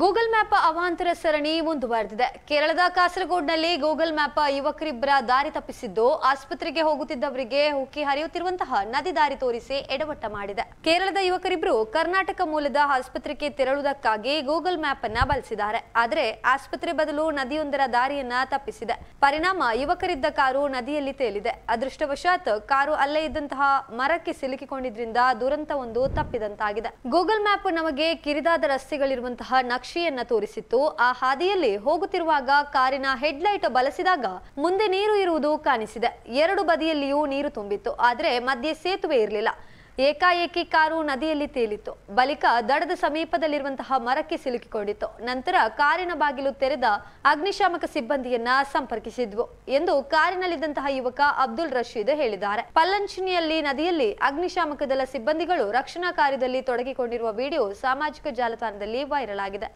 Google map ಅವಾಂತರ ಸರಣಿ ಮುಂದುವರೆದಿದೆ ಕೇರಳದ ಕಾಸರಗೋಡ್ನಲ್ಲಿ ಗೂಗಲ್ ಮ್ಯಾಪ್ ಯುವಕರಿಬ್ಬರ ದಾರಿ ತಪ್ಪಿಸಿದ್ದು ಆಸ್ಪತ್ರೆಗೆ ಹೋಗುತ್ತಿದ್ದವರಿಗೆ ಹುಕ್ಕಿ ಹರಿಯುತ್ತಿರುವಂತಹ ನದಿ ದಾರಿ ತೋರಿಸಿ ಎಡವಟ್ಟ ಮಾಡಿದೆ ಕೇರಳದ ಯುವಕರಿಬ್ಬರು ಕರ್ನಾಟಕ ಮೂಲದ ಆಸ್ಪತ್ರೆಗೆ ತೆರಳುವುದಕ್ಕಾಗಿ ಗೂಗಲ್ ಮ್ಯಾಪ್ ಅನ್ನ ಬಳಸಿದ್ದಾರೆ ಆದರೆ ಆಸ್ಪತ್ರೆ ಬದಲು ನದಿಯೊಂದರ ದಾರಿಯನ್ನ ತಪ್ಪಿಸಿದೆ ಪರಿಣಾಮ ಯುವಕರಿದ್ದ ಕಾರು ನದಿಯಲ್ಲಿ ತೇಲಿದೆ ಅದೃಷ್ಟವಶಾತ್ ಕಾರು ಅಲ್ಲೇ ಇದ್ದಂತಹ ಮರಕ್ಕೆ ಸಿಲುಕಿಕೊಂಡಿದ್ರಿಂದ ದುರಂತವೊಂದು ತಪ್ಪಿದಂತಾಗಿದೆ ಗೂಗಲ್ ಮ್ಯಾಪ್ ನಮಗೆ ಕಿರಿದಾದ ರಸ್ತೆಗಳಿರುವಂತಹ ಅಕ್ಷಿಯನ್ನ ತೋರಿಸಿತ್ತು ಆ ಹಾದಿಯಲ್ಲಿ ಹೋಗುತ್ತಿರುವಾಗ ಕಾರಿನ ಹೆಡ್ಲೈಟ್ ಬಳಸಿದಾಗ ಮುಂದೆ ನೀರು ಇರುವುದು ಕಾಣಿಸಿದೆ ಎರಡು ಬದಿಯಲ್ಲಿಯೂ ನೀರು ತುಂಬಿತ್ತು ಆದರೆ ಮಧ್ಯೆ ಸೇತುವೆ ಇರಲಿಲ್ಲ ಏಕಾಏಕಿ ಕಾರು ನದಿಯಲ್ಲಿ ತೇಲಿತ್ತು ಬಳಿಕ ದಡದ ಸಮೀಪದಲ್ಲಿರುವಂತಹ ಮರಕ್ಕೆ ಸಿಲುಕಿಕೊಂಡಿತ್ತು ನಂತರ ಕಾರಿನ ಬಾಗಿಲು ತೆರೆದ ಅಗ್ನಿಶಾಮಕ ಸಿಬ್ಬಂದಿಯನ್ನ ಸಂಪರ್ಕಿಸಿದ್ವು ಎಂದು ಕಾರಿನಲ್ಲಿದ್ದಂತಹ ಯುವಕ ಅಬ್ದುಲ್ ರಶೀದ್ ಹೇಳಿದ್ದಾರೆ ಪಲ್ಲಂಚಿನಿಯಲ್ಲಿ ನದಿಯಲ್ಲಿ ಅಗ್ನಿಶಾಮಕ ದಳ ಸಿಬ್ಬಂದಿಗಳು ರಕ್ಷಣಾ ಕಾರ್ಯದಲ್ಲಿ ತೊಡಗಿಕೊಂಡಿರುವ ವಿಡಿಯೋ ಸಾಮಾಜಿಕ ಜಾಲತಾಣದಲ್ಲಿ ವೈರಲ್ ಆಗಿದೆ